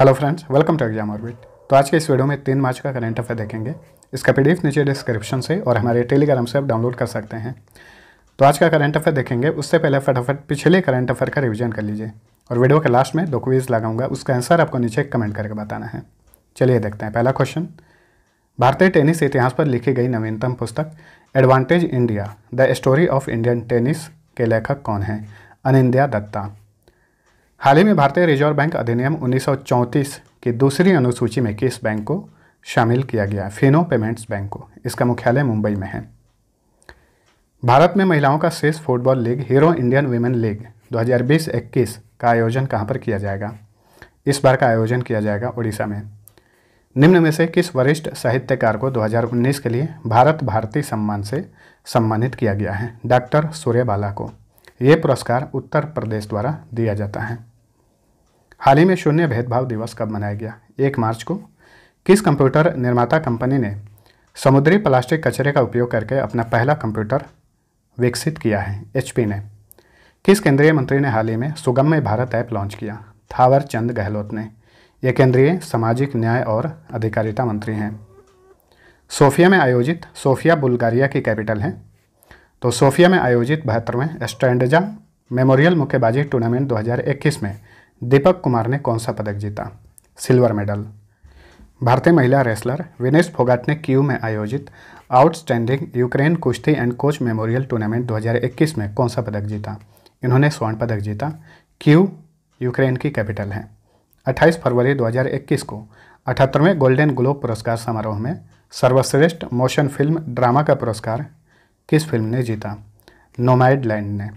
hello friends welcome to exam orbit तो आज के इस वीडियो में तीन मार्च का करंट अफेयर देखेंगे इसका पीडीएफ नीचे डिस्क्रिप्शन से और हमारे टेलीग्राम से आप डाउनलोड कर सकते हैं तो आज का करंट अफेयर देखेंगे उससे पहले फटाफट पिछले करंट अफेयर का रिविजन कर लीजिए और वीडियो के लास्ट में दो क्वीज लगाऊंगा उसका आंसर आपको नीचे कमेंट करके बताना है चलिए देखते हैं पहला क्वेश्चन भारतीय टेनिस इतिहास पर लिखी गई नवीनतम पुस्तक advantage India the story of Indian tennis के लेखक कौन हैं अनिंद्या दत्ता हाल ही में भारतीय रिजर्व बैंक अधिनियम 1934 की दूसरी अनुसूची में किस बैंक को शामिल किया गया फिनो पेमेंट्स बैंक को इसका मुख्यालय मुंबई में है भारत में महिलाओं का शेष football league Hero Indian women league 2020-21 का आयोजन कहाँ पर किया जाएगा इस बार का आयोजन किया जाएगा उड़ीसा में निम्न में से किस वरिष्ठ साहित्यकार को 2019 के लिए भारत भारती सम्मान से सम्मानित किया गया है डॉक्टर सूर्य बाला को ये पुरस्कार उत्तर प्रदेश द्वारा दिया जाता है हाल ही में शून्य भेदभाव दिवस कब मनाया गया एक मार्च को किस कंप्यूटर निर्माता कंपनी ने समुद्री प्लास्टिक कचरे का उपयोग करके अपना पहला कंप्यूटर विकसित किया है एच ने किस केंद्रीय मंत्री ने हाल ही में सुगम्य भारत ऐप लॉन्च किया थावर चंद गहलोत ने ये केंद्रीय सामाजिक न्याय और अधिकारिता मंत्री हैं सोफिया में आयोजित सोफिया बुल्गारिया की कैपिटल है तो सोफिया में आयोजित बहत्तरवें स्टैंडजा मेमोरियल मुक्केबाजी टूर्नामेंट 2021 में दीपक कुमार ने कौन सा पदक जीता सिल्वर मेडल भारतीय महिला रेसलर विनेश फोगाट ने क्यू में आयोजित आउटस्टैंडिंग यूक्रेन कुश्ती एंड कोच मेमोरियल टूर्नामेंट 2021 में कौन सा पदक जीता इन्होंने स्वर्ण पदक जीता क्यू यूक्रेन की कैपिटल है 28 फरवरी 2021 को अठहत्तरवें गोल्डन ग्लोब पुरस्कार समारोह में सर्वश्रेष्ठ मोशन फिल्म ड्रामा का पुरस्कार किस फिल्म ने जीता नोमाइड लैंड ने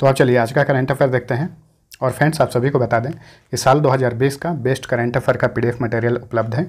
तो अब चलिए आज का करंट अफेयर देखते हैं और फ्रेंड्स आप सभी को बता दें कि साल 2020 का बेस्ट करंट अफेयर का पीडीएफ मटेरियल उपलब्ध है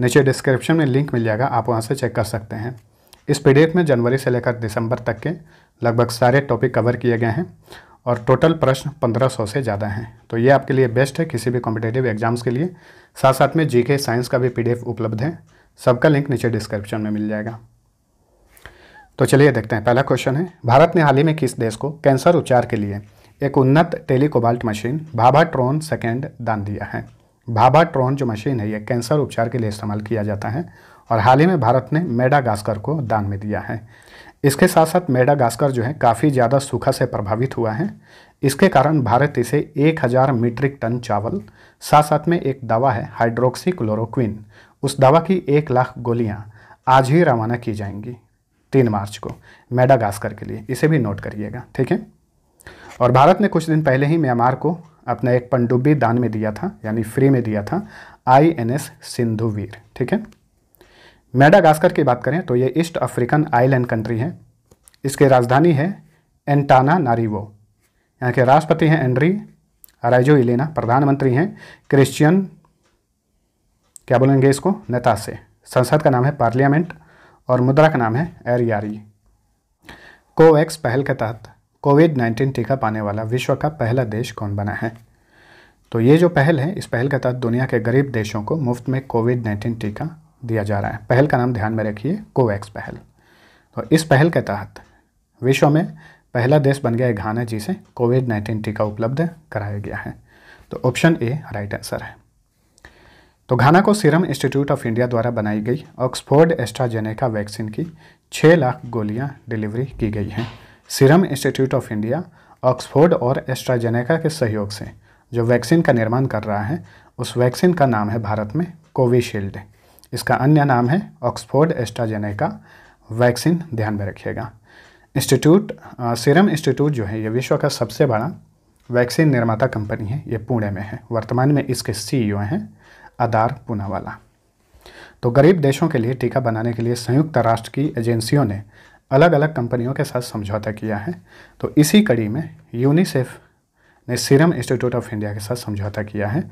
नीचे डिस्क्रिप्शन में लिंक मिल जाएगा आप वहाँ से चेक कर सकते हैं इस पीडीएफ में जनवरी से लेकर दिसंबर तक के लगभग सारे टॉपिक कवर किए गए हैं और टोटल प्रश्न 1500 से ज़्यादा हैं तो ये आपके लिए बेस्ट है किसी भी कॉम्पिटेटिव एग्जाम्स के लिए साथ साथ में जी साइंस का भी पी उपलब्ध है सबका लिंक नीचे डिस्क्रिप्शन में मिल जाएगा तो चलिए देखते हैं पहला क्वेश्चन है भारत ने हाल ही में किस देश को कैंसर उपचार के लिए एक उन्नत टेलीकोबाल्ट मशीन भाभाट्रॉन सेकेंड दान दिया है भाभाट्रॉन जो मशीन है यह कैंसर उपचार के लिए इस्तेमाल किया जाता है और हाल ही में भारत ने मेडागास्कर को दान में दिया है इसके साथ साथ मेडागास्कर जो है काफ़ी ज़्यादा सूखा से प्रभावित हुआ है इसके कारण भारत इसे 1000 मीट्रिक टन चावल साथ साथ में एक दवा है हाइड्रोक्सी क्लोरोक्विन उस दवा की एक लाख गोलियां आज ही रवाना की जाएंगी तीन मार्च को मेडागास्कर के लिए इसे भी नोट करिएगा ठीक है और भारत ने कुछ दिन पहले ही म्यांमार को अपना एक पनडुब्बी दान में दिया था यानी फ्री में दिया था आई एन एस सिंधुवीर ठीक है मेडागास्कर की बात करें तो ये ईस्ट अफ्रीकन आइलैंड कंट्री है इसकी राजधानी है एंटाना नारीवो यहाँ के राष्ट्रपति हैं एंड्री अराइजो इलेना प्रधानमंत्री हैं क्रिश्चियन क्या बोलेंगे इसको नेता से संसद का नाम है पार्लियामेंट और मुद्रा का नाम है एरियारी कोवैक्स पहल के तहत कोविड 19 टीका पाने वाला विश्व का पहला देश कौन बना है तो ये जो पहल है इस पहल के तहत दुनिया के गरीब देशों को मुफ्त में कोविड 19 टीका दिया जा रहा है पहल का नाम ध्यान में रखिए कोवैक्स पहल तो इस पहल के तहत विश्व में पहला देश बन गया है घाना जिसे कोविड 19 टीका उपलब्ध कराया गया है तो ऑप्शन ए राइट आंसर है तो घाना को सीरम इंस्टीट्यूट ऑफ इंडिया द्वारा बनाई गई ऑक्सफोर्ड एस्ट्राजेनेका वैक्सीन की छः लाख गोलियाँ डिलीवरी की गई हैं serum institute of India Oxford और एस्ट्राजेनेका के सहयोग से जो वैक्सीन का निर्माण कर रहा है उस वैक्सीन का नाम है भारत में कोविशील्ड इसका अन्य नाम है ऑक्सफोर्ड एस्ट्राजेनेका वैक्सीन ध्यान में रखिएगा इंस्टीट्यूट सीरम इंस्टीट्यूट जो है ये विश्व का सबसे बड़ा वैक्सीन निर्माता कंपनी है ये पुणे में है वर्तमान में इसके सी e हैं आदार पूनावाला तो गरीब देशों के लिए टीका बनाने के लिए संयुक्त राष्ट्र की एजेंसियों ने अलग अलग कंपनियों के साथ समझौता किया है तो इसी कड़ी में यूनिसेफ ने सीरम इंस्टीट्यूट ऑफ इंडिया के साथ समझौता किया है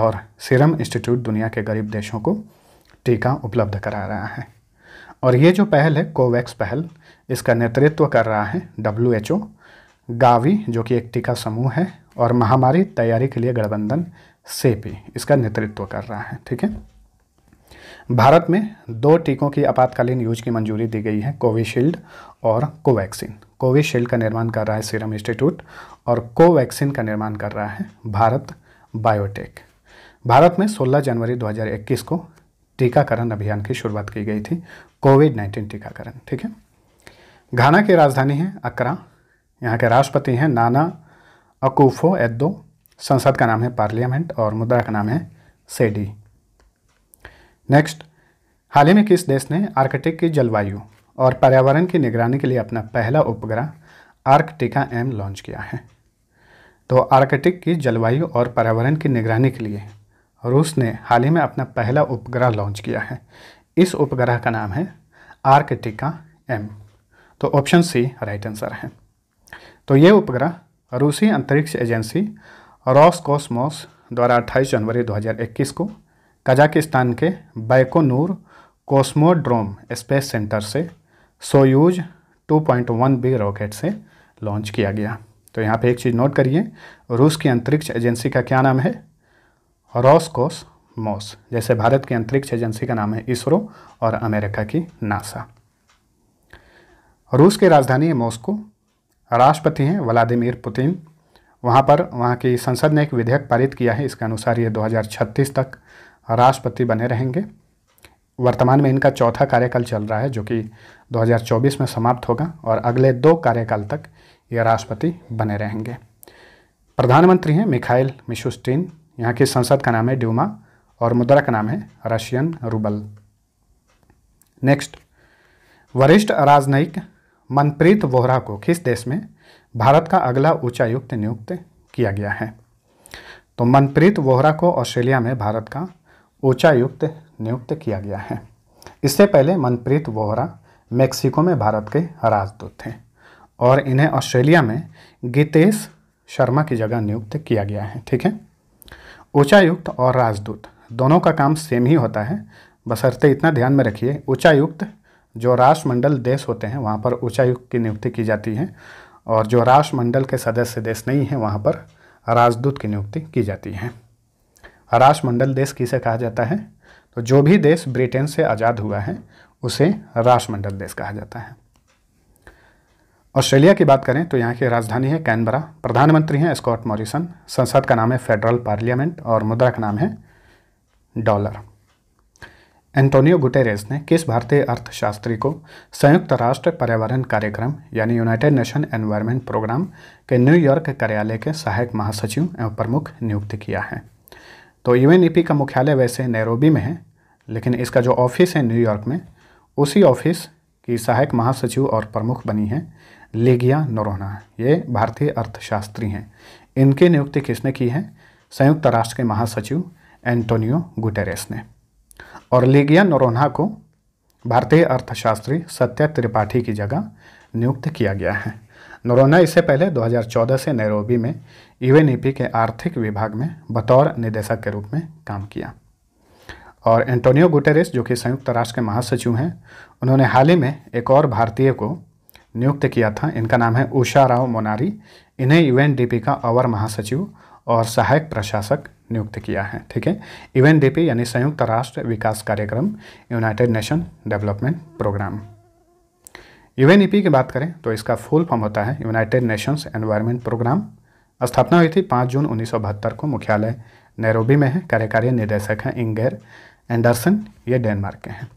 और सीरम इंस्टीट्यूट दुनिया के गरीब देशों को टीका उपलब्ध करा रहा है और ये जो पहल है कोवैक्स पहल इसका नेतृत्व कर रहा है डब्ल्यू एच ओ गावी जो कि एक टीका समूह है और महामारी तैयारी के लिए गठबंधन सेपी इसका नेतृत्व कर रहा है ठीक है भारत में दो टीकों की आपातकालीन यूज की मंजूरी दी गई है कोविशील्ड और कोवैक्सीन कोविशील्ड का निर्माण कर रहा है सीरम इंस्टीट्यूट और कोवैक्सीन का निर्माण कर रहा है भारत बायोटेक भारत में 16 जनवरी 2021 को टीकाकरण अभियान की शुरुआत की गई थी कोविड 19 टीकाकरण ठीक है घाना की राजधानी है अकरा यहाँ के राष्ट्रपति हैं नाना अकूफो एद्दो संसद का नाम है पार्लियामेंट और मुद्रा का नाम है सेडी नेक्स्ट हाल ही में किस देश ने आर्कटिक की जलवायु और पर्यावरण की निगरानी के लिए अपना पहला उपग्रह आर्कटिका एम लॉन्च किया है तो आर्कटिक की जलवायु और पर्यावरण की निगरानी के लिए रूस ने हाल ही में अपना पहला उपग्रह लॉन्च किया है इस उपग्रह का नाम है आर्कटिका एम तो ऑप्शन सी राइट आंसर है तो ये उपग्रह रूसी अंतरिक्ष एजेंसी रॉस कॉस्मोस द्वारा 28 जनवरी 2021 को कजाकिस्तान के बैकोनूर कोस्मोड्रोम स्पेस सेंटर से सोयूज 2.1 बी रॉकेट से लॉन्च किया गया तो यहाँ पे एक चीज़ नोट करिए रूस की अंतरिक्ष एजेंसी का क्या नाम है रॉसकोस मॉस जैसे भारत की अंतरिक्ष एजेंसी का नाम है इसरो और अमेरिका की नासा रूस की राजधानी है मॉस्को राष्ट्रपति हैं व्लादिमिर पुतिन वहाँ पर वहाँ की संसद ने एक विधेयक पारित किया है इसके अनुसार ये 2036 तक राष्ट्रपति बने रहेंगे वर्तमान में इनका चौथा कार्यकाल चल रहा है जो कि 2024 में समाप्त होगा और अगले दो कार्यकाल तक ये राष्ट्रपति बने रहेंगे प्रधानमंत्री हैं मिखाइल मिशुस्टिन यहाँ की संसद का नाम है ड्यूमा और मुद्रा का नाम है रशियन रूबल नेक्स्ट वरिष्ठ राजनयिक मनप्रीत वोहरा को किस देश में भारत का अगला उच्चायुक्त नियुक्त किया गया है तो मनप्रीत वोहरा को ऑस्ट्रेलिया में भारत का उच्चायुक्त नियुक्त किया गया है इससे पहले मनप्रीत वोहरा मेक्सिको में भारत के राजदूत थे और इन्हें ऑस्ट्रेलिया में गीतेश शर्मा की जगह नियुक्त किया गया है ठीक है उच्चायुक्त और राजदूत दोनों का काम सेम ही होता है बसरते इतना ध्यान में रखिए उच्चायुक्त जो राष्ट्रमंडल देश होते हैं वहाँ पर उच्चायुक्त की नियुक्ति की जाती है और जो राष्ट्रमंडल के सदस्य देश नहीं हैं वहाँ पर राजदूत की नियुक्ति की जाती है राष्ट्रमंडल देश किसे कहा जाता है तो जो भी देश ब्रिटेन से आज़ाद हुआ है उसे राष्ट्रमंडल देश कहा जाता है ऑस्ट्रेलिया की बात करें तो यहाँ की राजधानी है कैनबरा प्रधानमंत्री हैं स्कॉट मॉरिसन संसद का नाम है फेडरल पार्लियामेंट और मुद्रा का नाम है डॉलर एंटोनियो गुटेरेस ने किस भारतीय अर्थशास्त्री को संयुक्त राष्ट्र पर्यावरण कार्यक्रम यानी यूनाइटेड नेशन एनवायरमेंट प्रोग्राम के न्यूयॉर्क कार्यालय के सहायक महासचिव एवं प्रमुख नियुक्त किया है तो यूएनईपी e का मुख्यालय वैसे नैरोबी में है लेकिन इसका जो ऑफिस है न्यूयॉर्क में उसी ऑफिस की सहायक महासचिव और प्रमुख बनी हैं लेगिया नरोना ये भारतीय अर्थशास्त्री हैं इनकी नियुक्ति किसने की है संयुक्त राष्ट्र के महासचिव एंटोनियो गुटेरेस ने और लेगिया नरोना को भारतीय अर्थशास्त्री सत्या त्रिपाठी की जगह नियुक्त किया गया है नरोना इससे पहले 2014 से नैरोबी में यूएनईपी e के आर्थिक विभाग में बतौर निदेशक के रूप में काम किया और एंटोनियो गुटेरेस जो कि संयुक्त राष्ट्र के महासचिव हैं उन्होंने हाल ही में एक और भारतीय को नियुक्त किया था इनका नाम है उषा राव मोनारी इन्हें यू का अवर महासचिव और सहायक प्रशासक नियुक्त किया है ठीक है यू यानी संयुक्त राष्ट्र विकास कार्यक्रम united nation development programme U e की बात करें तो इसका फुल फॉर्म होता है यूनाइटेड नेशंस एनवायरमेंट प्रोग्राम स्थापना हुई थी पाँच जून उन्नीस को मुख्यालय नैरोबी में है कार्यकारी निदेशक हैं इंगेर एंडरसन ये डेनमार्क के हैं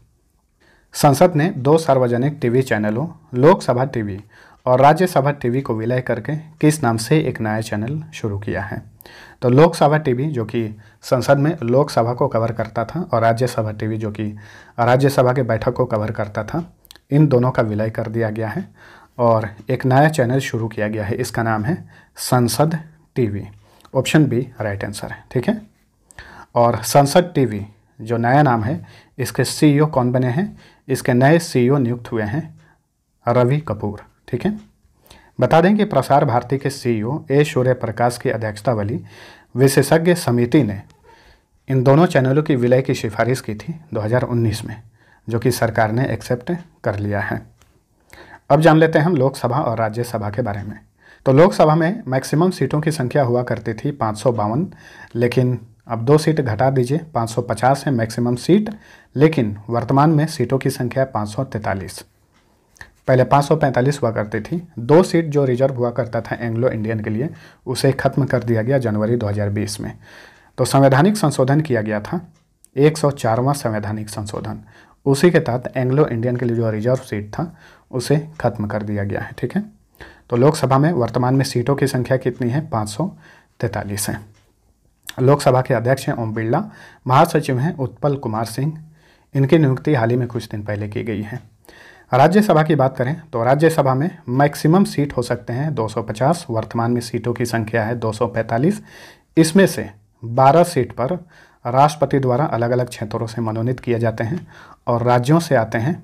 संसद ने दो सार्वजनिक टीवी चैनलों लोकसभा टीवी और राज्यसभा टीवी को विलय करके किस नाम से एक नया चैनल शुरू किया है तो लोकसभा टीवी जो कि संसद में लोकसभा को कवर करता था और राज्यसभा टीवी जो कि राज्यसभा के बैठक को कवर करता था इन दोनों का विलय कर दिया गया है और एक नया चैनल शुरू किया गया है इसका नाम है Sansad TV option B right answer है ठीक है और संसद टीवी जो नया नाम है इसके सीईओ e कौन बने हैं इसके नए सीईओ e नियुक्त हुए हैं रवि कपूर ठीक है बता दें कि प्रसार भारती के सीईओ e ए सूर्य प्रकाश की अध्यक्षता वाली विशेषज्ञ समिति ने इन दोनों चैनलों की विलय की सिफारिश की थी 2019 में जो कि सरकार ने एक्सेप्ट कर लिया है अब जान लेते हैं हम लोकसभा और राज्यसभा के बारे में तो लोकसभा में मैक्सिमम सीटों की संख्या हुआ करती थी पाँच लेकिन अब दो सीट घटा दीजिए 550 है मैक्सिमम सीट लेकिन वर्तमान में सीटों की संख्या है पहले 545 हुआ करती थी दो सीट जो रिजर्व हुआ करता था एंग्लो इंडियन के लिए उसे ख़त्म कर दिया गया जनवरी 2020 में तो संवैधानिक संशोधन किया गया था 104वां संवैधानिक संशोधन उसी के तहत एंग्लो इंडियन के लिए जो रिजर्व सीट था उसे खत्म कर दिया गया है ठीक है तो लोकसभा में वर्तमान में सीटों की संख्या कितनी है पाँच सौ तैतालीस है लोकसभा के अध्यक्ष हैं ओम बिरला महासचिव हैं उत्पल कुमार सिंह इनकी नियुक्ति हाल ही में कुछ दिन पहले की गई है राज्यसभा की बात करें तो राज्यसभा में मैक्सिमम सीट हो सकते हैं 250 वर्तमान में सीटों की संख्या है 245 इसमें से 12 सीट पर राष्ट्रपति द्वारा अलग अलग क्षेत्रों से मनोनीत किए जाते हैं और राज्यों से आते हैं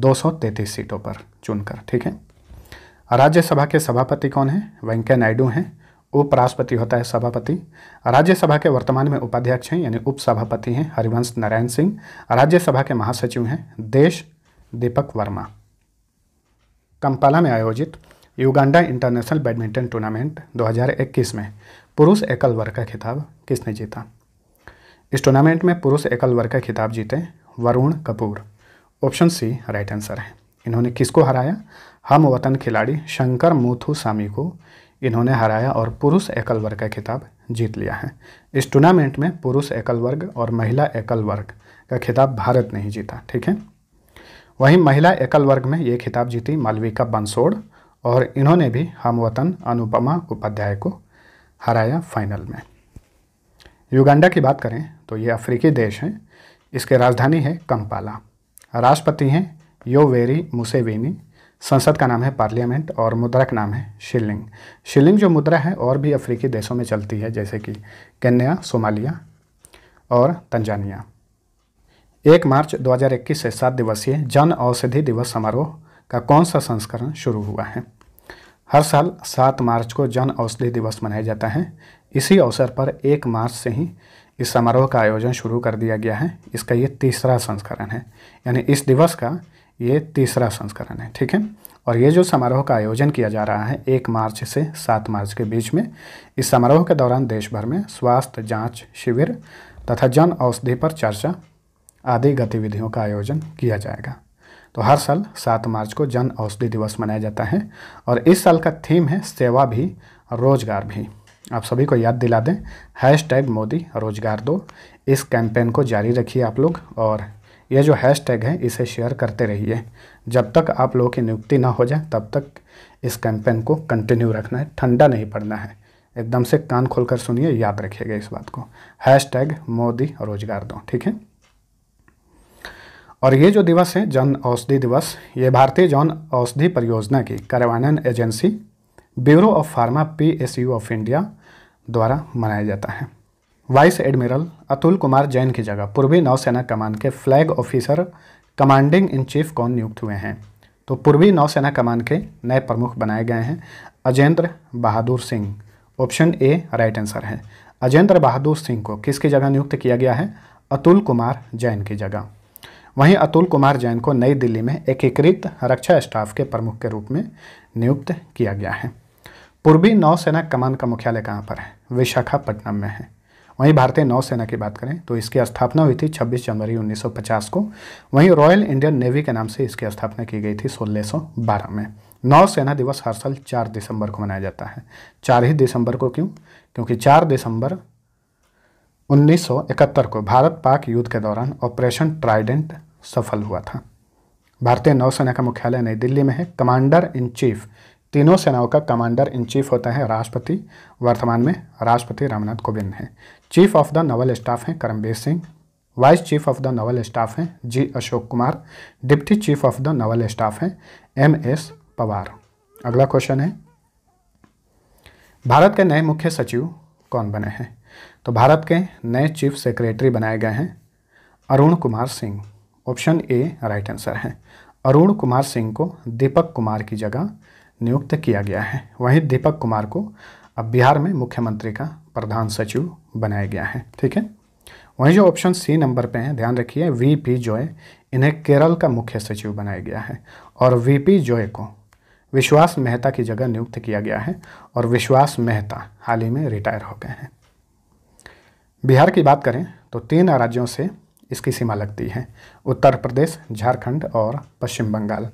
233 सीटों पर चुनकर ठीक है राज्यसभा के सभापति कौन हैं वेंकैया नायडू हैं उपराष्ट्रपति होता है सभापति राज्यसभा के वर्तमान में उपाध्यक्ष हैं यानी उपसभापति हैं हरिवंश नारायण सिंह राज्यसभा के महासचिव हैं देश दीपक वर्मा कंपाला में आयोजित युगांडा इंटरनेशनल बैडमिंटन टूर्नामेंट 2021 में पुरुष एकल वर्ग का खिताब किसने जीता इस टूर्नामेंट में पुरुष एकल वर्ग का खिताब जीते Varun Kapoor option C right answer है इन्होंने किसको हराया हम वतन खिलाड़ी शंकर सामी को इन्होंने हराया और पुरुष एकल वर्ग का खिताब जीत लिया है इस टूर्नामेंट में पुरुष एकल वर्ग और महिला एकल वर्ग का खिताब भारत ने ही जीता ठीक है वहीं महिला एकल वर्ग में ये खिताब जीती मालविका बंसोड़ और इन्होंने भी हम वतन अनुपमा उपाध्याय को हराया फाइनल में युगांडा की बात करें तो ये अफ्रीकी देश हैं इसके राजधानी है कंपाला राष्ट्रपति हैं योवेरी मुसेवेनी संसद का नाम है पार्लियामेंट और मुद्रा का नाम है शिलिंग शिलिंग जो मुद्रा है और भी अफ्रीकी देशों में चलती है जैसे कि कन्या सोमालिया और तंजानिया एक मार्च 2021 से सात दिवसीय जन औषधि दिवस समारोह का कौन सा संस्करण शुरू हुआ है हर साल सात मार्च को जन औषधि दिवस मनाया जाता है इसी अवसर पर एक मार्च से ही इस समारोह का आयोजन शुरू कर दिया गया है इसका ये तीसरा संस्करण है यानी इस दिवस का ये तीसरा संस्करण है ठीक है और ये जो समारोह का आयोजन किया जा रहा है एक मार्च से सात मार्च के बीच में इस समारोह के दौरान देश भर में स्वास्थ्य जांच शिविर तथा जन औषधि पर चर्चा आदि गतिविधियों का आयोजन किया जाएगा तो हर साल सात मार्च को जन औषधि दिवस मनाया जाता है और इस साल का थीम है सेवा भी रोजगार भी आप सभी को याद दिला दें हैश टैग मोदी रोजगार दो इस कैंपेन को जारी रखिए आप लोग और यह जो हैश टैग है इसे शेयर करते रहिए जब तक आप लोगों की नियुक्ति ना हो जाए तब तक इस कैंपेन को कंटिन्यू रखना है ठंडा नहीं पड़ना है एकदम से कान खोलकर सुनिए याद रखिएगा इस बात को हैश टैग मोदी रोजगार दो ठीक है और ये जो दिवस है जन औषधि दिवस ये भारतीय जन औषधि परियोजना की कार्यान्वयन agency bureau of pharma P S U of India द्वारा मनाया जाता है वाइस एडमिरल अतुल कुमार जैन की जगह पूर्वी नौसेना कमान के flag officer commanding in chief कौन नियुक्त हुए हैं तो पूर्वी नौसेना कमान के नए प्रमुख बनाए गए हैं Ajendra Bahadur Singh option A right answer है अजेंद्र बहादुर सिंह को किसकी जगह नियुक्त किया गया है अतुल कुमार जैन की जगह वहीं अतुल कुमार जैन को नई दिल्ली में एकीकृत रक्षा स्टाफ के प्रमुख के रूप में नियुक्त किया गया है पूर्वी नौसेना कमान का मुख्यालय कहाँ पर है विशाखापट्टनम में है वहीं भारतीय नौसेना की बात करें तो इसकी स्थापना हुई थी 26 जनवरी 1950 को वहीं रॉयल इंडियन नेवी के नाम से इसकी स्थापना की गई थी सोलह में नौसेना दिवस हर साल 4 दिसंबर को मनाया जाता है 4 ही दिसंबर को क्यों क्योंकि 4 दिसंबर 1971 को भारत पाक युद्ध के दौरान ऑपरेशन ट्राइडेंट सफल हुआ था भारतीय नौसेना का मुख्यालय नई दिल्ली में है कमांडर इन चीफ तीनों सेनाओं का कमांडर इन चीफ होता है राष्ट्रपति वर्तमान में राष्ट्रपति रामनाथ कोविंद हैं chief of the naval staff हैं Karambir Singh vice chief of the naval staff हैं G Ashok Kumar deputy chief of the naval staff हैं एम एस पवार अगला क्वेश्चन है भारत के नए मुख्य सचिव कौन बने हैं तो भारत के नए चीफ सेक्रेटरी बनाए गए हैं Arun Kumar Singh option A right answer है अरुण कुमार सिंह को दीपक कुमार की जगह नियुक्त किया गया है वहीं दीपक कुमार को अब बिहार में मुख्यमंत्री का प्रधान सचिव बनाया गया है ठीक है वहीं जो ऑप्शन सी नंबर पे हैं ध्यान रखिए वी पी जोय इन्हें केरल का मुख्य सचिव बनाया गया है और वी पी जोय को विश्वास मेहता की जगह नियुक्त किया गया है और विश्वास मेहता हाल ही में रिटायर हो गए हैं बिहार की बात करें तो तीन राज्यों से इसकी सीमा लगती है उत्तर प्रदेश झारखंड और पश्चिम बंगाल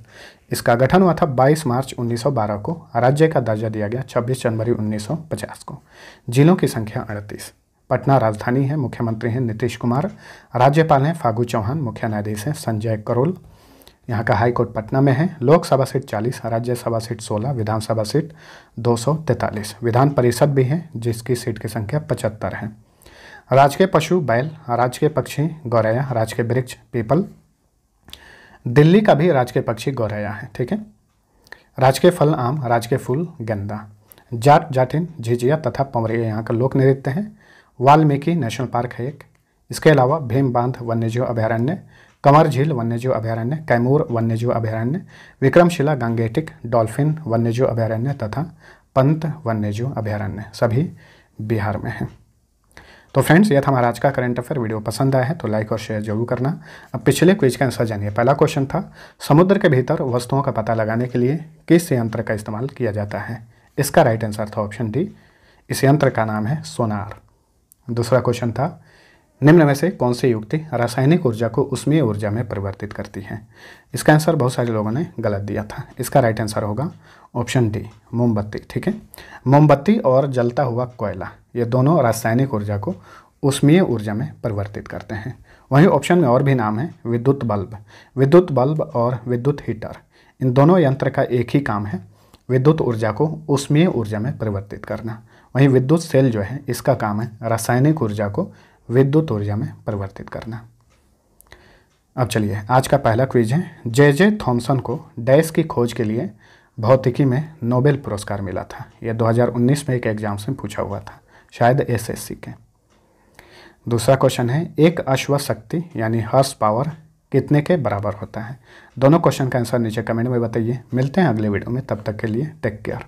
इसका गठन हुआ था 22 मार्च 1912 को राज्य का दर्जा दिया गया 26 जनवरी 1950 को जिलों की संख्या अड़तीस पटना राजधानी है मुख्यमंत्री हैं नीतीश कुमार राज्यपाल हैं फागू चौहान मुख्य न्यायाधीश हैं संजय करोल यहाँ का हाईकोर्ट पटना में है Lok Sabha seat 40 Rajya Sabha seat 16 Vidhan Sabha seat दो विधान परिषद भी है जिसकी सीट की संख्या पचहत्तर है राज्य के पशु बैल राज के पक्षी गौरैया राज्य के वृक्ष पीपल दिल्ली का भी राजकीय के पक्षी गौरैया है ठीक है राज के फल आम राज के फूल गेंदा जाट जाटिन झिझिया तथा पंवरिया यहाँ का लोक नृत्य है वाल्मीकि नेशनल पार्क है एक इसके अलावा भीम बांध वन्यजीव अभयारण्य कंवर झील वन्यजीव अभयारण्य कैमूर वन्यजीव अभयारण्य विक्रमशिला गांगेटिक डॉल्फिन वन्यजीव अभयारण्य तथा पंत वन्यजीव अभयारण्य सभी बिहार में हैं तो फ्रेंड्स ये था हमारा आज का करंट अफेयर वीडियो पसंद आया है तो लाइक और शेयर जरूर करना अब पिछले क्विज का आंसर जानिए पहला क्वेश्चन था समुद्र के भीतर वस्तुओं का पता लगाने के लिए किस यंत्र का इस्तेमाल किया जाता है इसका राइट आंसर था ऑप्शन डी इस यंत्र का नाम है सोनार दूसरा क्वेश्चन था निम्न में से कौन सी युक्ति रासायनिक ऊर्जा को उसमें ऊर्जा में परिवर्तित करती है इसका आंसर बहुत सारे लोगों ने गलत दिया था इसका राइट आंसर होगा ऑप्शन डी मोमबत्ती ठीक है मोमबत्ती और जलता हुआ कोयला ये दोनों रासायनिक ऊर्जा को उष्मीय ऊर्जा में परिवर्तित करते हैं वहीं ऑप्शन में और भी नाम है विद्युत बल्ब विद्युत बल्ब और विद्युत हीटर इन दोनों यंत्र का एक ही काम है विद्युत ऊर्जा को उष्मीय ऊर्जा में परिवर्तित करना वहीं विद्युत सेल जो है इसका काम है रासायनिक ऊर्जा को विद्युत ऊर्जा में परिवर्तित करना अब चलिए आज का पहला क्विज है जे जे थॉमसन को डैश की खोज के लिए भौतिकी में नोबेल पुरस्कार मिला था यह 2019 में एक एग्जाम से पूछा हुआ था शायद एसएससी के दूसरा क्वेश्चन है एक अश्व शक्ति यानी हर्स पावर कितने के बराबर होता है दोनों क्वेश्चन का आंसर नीचे कमेंट में बताइए मिलते हैं अगले वीडियो में तब तक के लिए टेक केयर